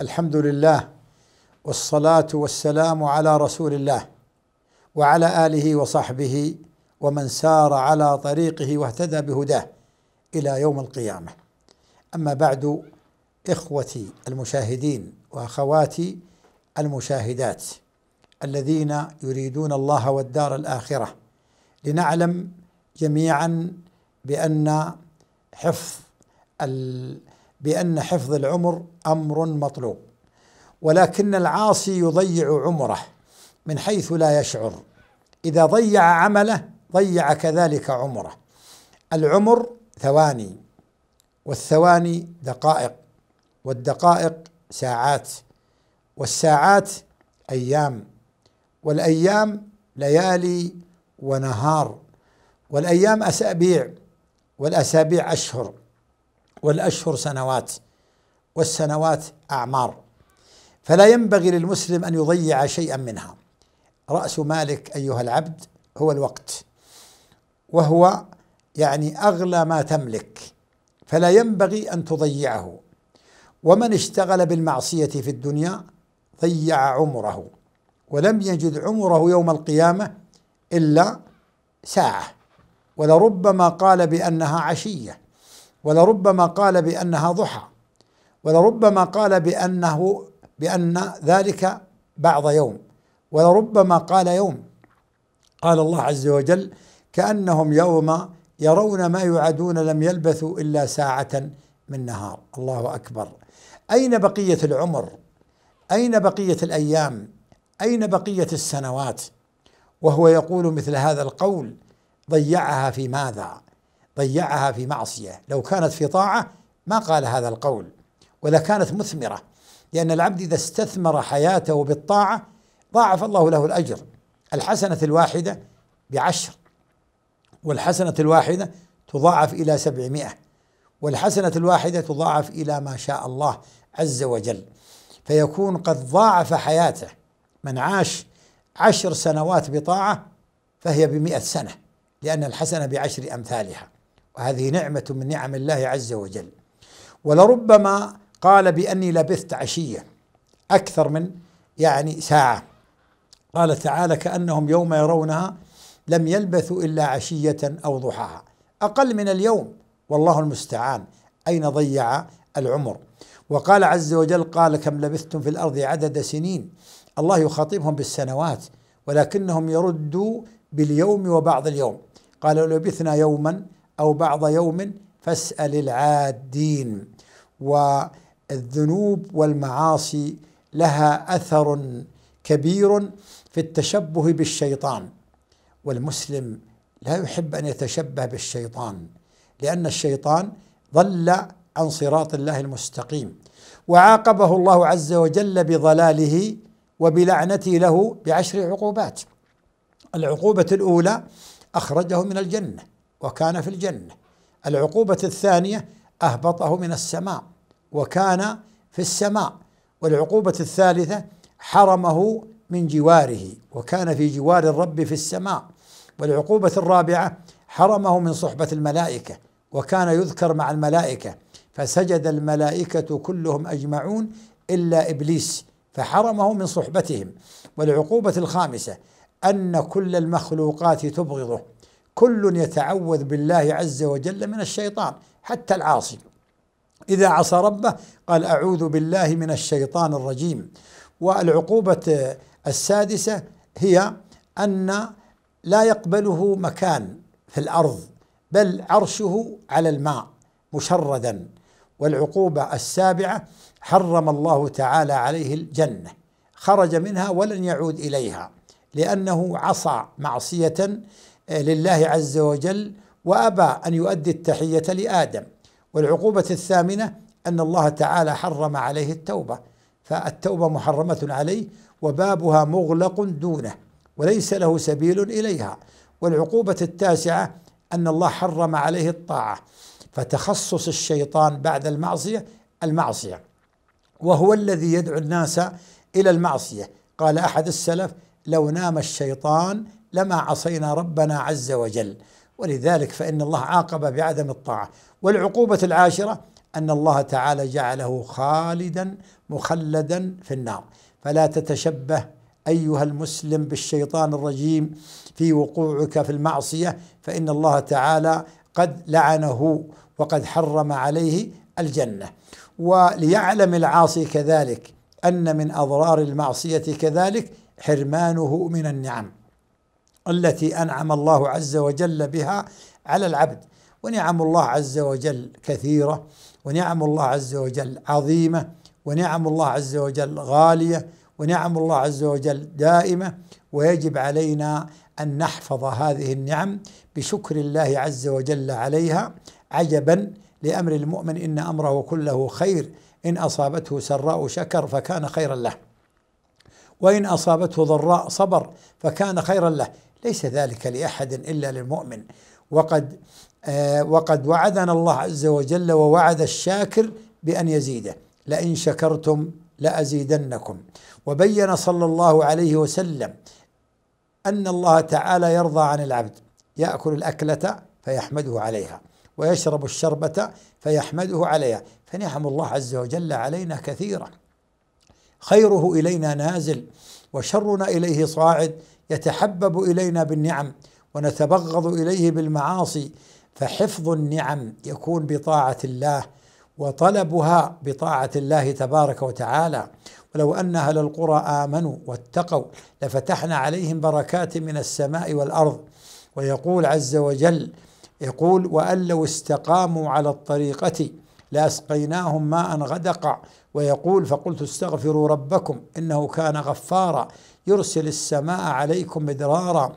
الحمد لله والصلاه والسلام على رسول الله وعلى اله وصحبه ومن سار على طريقه واهتدى بهداه الى يوم القيامه اما بعد اخوتي المشاهدين واخواتي المشاهدات الذين يريدون الله والدار الاخره لنعلم جميعا بان حفظ بأن حفظ العمر أمر مطلوب ولكن العاصي يضيع عمره من حيث لا يشعر إذا ضيع عمله ضيع كذلك عمره العمر ثواني والثواني دقائق والدقائق ساعات والساعات ايام والايام ليالي ونهار والايام اسابيع والاسابيع اشهر والأشهر سنوات والسنوات أعمار فلا ينبغي للمسلم أن يضيع شيئا منها رأس مالك أيها العبد هو الوقت وهو يعني أغلى ما تملك فلا ينبغي أن تضيعه ومن اشتغل بالمعصية في الدنيا ضيع عمره ولم يجد عمره يوم القيامة إلا ساعة ولربما قال بأنها عشية ولربما قال بأنها ضحى ولربما قال بأنه بأن ذلك بعض يوم ولربما قال يوم قال الله عز وجل كأنهم يوم يرون ما يعدون لم يلبثوا إلا ساعة من نهار الله أكبر أين بقية العمر أين بقية الأيام أين بقية السنوات وهو يقول مثل هذا القول ضيعها في ماذا ضيعها في معصيه لو كانت في طاعه ما قال هذا القول ولا كانت مثمره لان العبد اذا استثمر حياته بالطاعه ضاعف الله له الاجر الحسنه الواحده بعشر والحسنه الواحده تضاعف الى سبعمائه والحسنه الواحده تضاعف الى ما شاء الله عز وجل فيكون قد ضاعف حياته من عاش عشر سنوات بطاعه فهي بمئة سنه لأن الحسنة بعشر أمثالها وهذه نعمة من نعم الله عز وجل ولربما قال بأني لبثت عشية أكثر من يعني ساعة قال تعالى كأنهم يوم يرونها لم يلبثوا إلا عشية أو ضحاها أقل من اليوم والله المستعان أين ضيع العمر وقال عز وجل قال كم لبثتم في الأرض عدد سنين الله يخاطبهم بالسنوات ولكنهم يردوا باليوم وبعض اليوم قال لبثنا يوما أو بعض يوم فاسأل العادين والذنوب والمعاصي لها أثر كبير في التشبه بالشيطان والمسلم لا يحب أن يتشبه بالشيطان لأن الشيطان ضل عن صراط الله المستقيم وعاقبه الله عز وجل بضلاله وبلعنته له بعشر عقوبات العقوبة الأولى أخرجه من الجنة وكان في الجنة العقوبة الثانية أهبطه من السماء وكان في السماء والعقوبة الثالثة حرمه من جواره وكان في جوار الرب في السماء والعقوبة الرابعة حرمه من صحبة الملائكة وكان يذكر مع الملائكة فسجد الملائكة كلهم أجمعون إلا إبليس فحرمه من صحبتهم والعقوبة الخامسة أن كل المخلوقات تبغضه كل يتعوذ بالله عز وجل من الشيطان حتى العاصي إذا عصى ربه قال أعوذ بالله من الشيطان الرجيم والعقوبة السادسة هي أن لا يقبله مكان في الأرض بل عرشه على الماء مشردا والعقوبة السابعة حرم الله تعالى عليه الجنة خرج منها ولن يعود إليها لأنه عصى معصية لله عز وجل وابى ان يؤدي التحيه لادم والعقوبه الثامنه ان الله تعالى حرم عليه التوبه فالتوبه محرمه عليه وبابها مغلق دونه وليس له سبيل اليها والعقوبه التاسعه ان الله حرم عليه الطاعه فتخصص الشيطان بعد المعصيه المعصيه وهو الذي يدعو الناس الى المعصيه قال احد السلف لو نام الشيطان لما عصينا ربنا عز وجل ولذلك فإن الله عاقب بعدم الطاعة والعقوبة العاشرة أن الله تعالى جعله خالدا مخلدا في النار فلا تتشبه أيها المسلم بالشيطان الرجيم في وقوعك في المعصية فإن الله تعالى قد لعنه وقد حرم عليه الجنة وليعلم العاصي كذلك أن من أضرار المعصية كذلك حرمانه من النعم التي انعم الله عز وجل بها على العبد ونعم الله عز وجل كثيره ونعم الله عز وجل عظيمه ونعم الله عز وجل غاليه ونعم الله عز وجل دائمه ويجب علينا ان نحفظ هذه النعم بشكر الله عز وجل عليها عجبا لامر المؤمن ان امره كله خير ان اصابته سراء شكر فكان خيرا له وان اصابته ضراء صبر فكان خيرا له ليس ذلك لأحد إلا للمؤمن وقد آه، وقد وعدنا الله عز وجل ووعد الشاكر بأن يزيده لئن شكرتم لأزيدنكم وبين صلى الله عليه وسلم أن الله تعالى يرضى عن العبد يأكل الأكلة فيحمده عليها ويشرب الشربة فيحمده عليها فنعم الله عز وجل علينا كثيرة خيره إلينا نازل وشرنا إليه صاعد يتحبب الينا بالنعم ونتبغض اليه بالمعاصي فحفظ النعم يكون بطاعه الله وطلبها بطاعه الله تبارك وتعالى ولو ان اهل القرى امنوا واتقوا لفتحنا عليهم بركات من السماء والارض ويقول عز وجل يقول وان لو استقاموا على الطريقه لاسقيناهم ماء غدقا ويقول فقلت استغفروا ربكم انه كان غفارا يرسل السماء عليكم مدرارا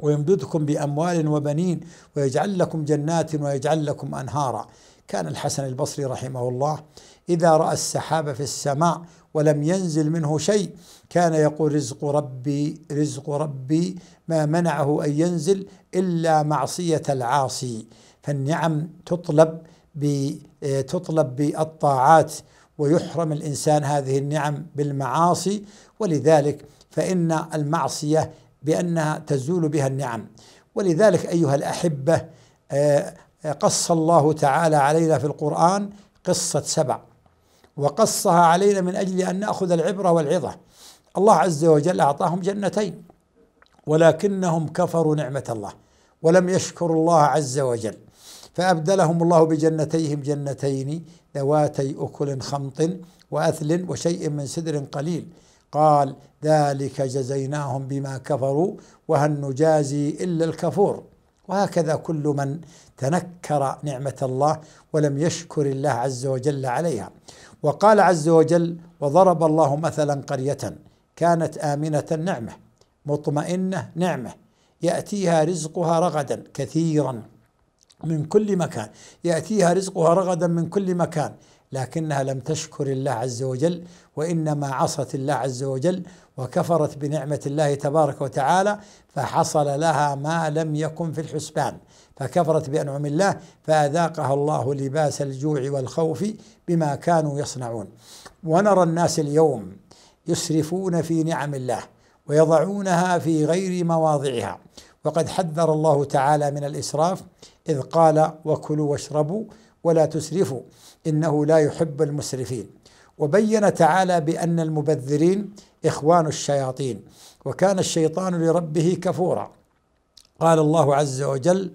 ويمددكم باموال وبنين ويجعل لكم جنات ويجعل لكم انهارا كان الحسن البصري رحمه الله اذا راى السحاب في السماء ولم ينزل منه شيء كان يقول رزق ربي رزق ربي ما منعه ان ينزل الا معصيه العاصي فالنعم تطلب تطلب بالطاعات ويحرم الانسان هذه النعم بالمعاصي ولذلك فان المعصيه بانها تزول بها النعم ولذلك ايها الاحبه آه، قص الله تعالى علينا في القران قصه سبع وقصها علينا من اجل ان ناخذ العبره والعظه الله عز وجل اعطاهم جنتين ولكنهم كفروا نعمه الله ولم يشكروا الله عز وجل فأبدلهم الله بجنتيهم جنتين ذواتي أكل خمط وأثل وشيء من سدر قليل قال ذلك جزيناهم بما كفروا وهل نجازي إلا الكفور وهكذا كل من تنكر نعمة الله ولم يشكر الله عز وجل عليها وقال عز وجل وضرب الله مثلا قرية كانت آمنة نعمة مطمئنة نعمة يأتيها رزقها رغدا كثيرا من كل مكان ياتيها رزقها رغدا من كل مكان لكنها لم تشكر الله عز وجل وانما عصت الله عز وجل وكفرت بنعمه الله تبارك وتعالى فحصل لها ما لم يكن في الحسبان فكفرت بانعم الله فاذاقها الله لباس الجوع والخوف بما كانوا يصنعون ونرى الناس اليوم يسرفون في نعم الله ويضعونها في غير مواضعها وقد حذر الله تعالى من الإسراف إذ قال وكلوا واشربوا ولا تسرفوا إنه لا يحب المسرفين وبين تعالى بأن المبذرين إخوان الشياطين وكان الشيطان لربه كفورا قال الله عز وجل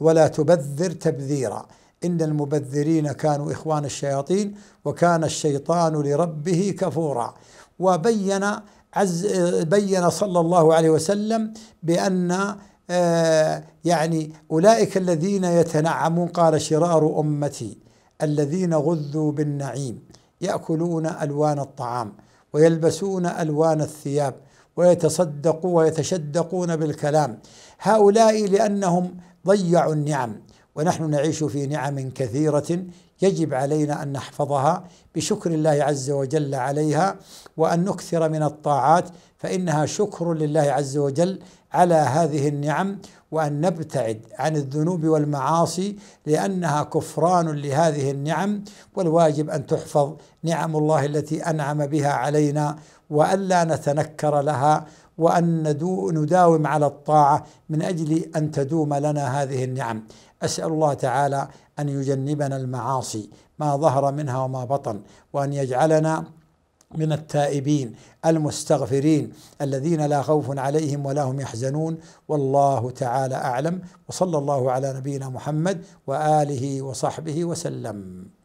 ولا تبذر تبذيرا إن المبذرين كانوا إخوان الشياطين وكان الشيطان لربه كفورا وبين عز بين صلى الله عليه وسلم بأن آه، يعني أولئك الذين يتنعمون قال شرار أمتي الذين غذوا بالنعيم يأكلون ألوان الطعام ويلبسون ألوان الثياب ويتصدقون ويتشدقون بالكلام هؤلاء لأنهم ضيعوا النعم ونحن نعيش في نعم كثيرة يجب علينا ان نحفظها بشكر الله عز وجل عليها وان نكثر من الطاعات فانها شكر لله عز وجل على هذه النعم وان نبتعد عن الذنوب والمعاصي لانها كفران لهذه النعم والواجب ان تحفظ نعم الله التي انعم بها علينا والا نتنكر لها وأن نداوم على الطاعة من أجل أن تدوم لنا هذه النعم أسأل الله تعالى أن يجنبنا المعاصي ما ظهر منها وما بطن وأن يجعلنا من التائبين المستغفرين الذين لا خوف عليهم ولا هم يحزنون والله تعالى اعلم وصلى الله على نبينا محمد واله وصحبه وسلم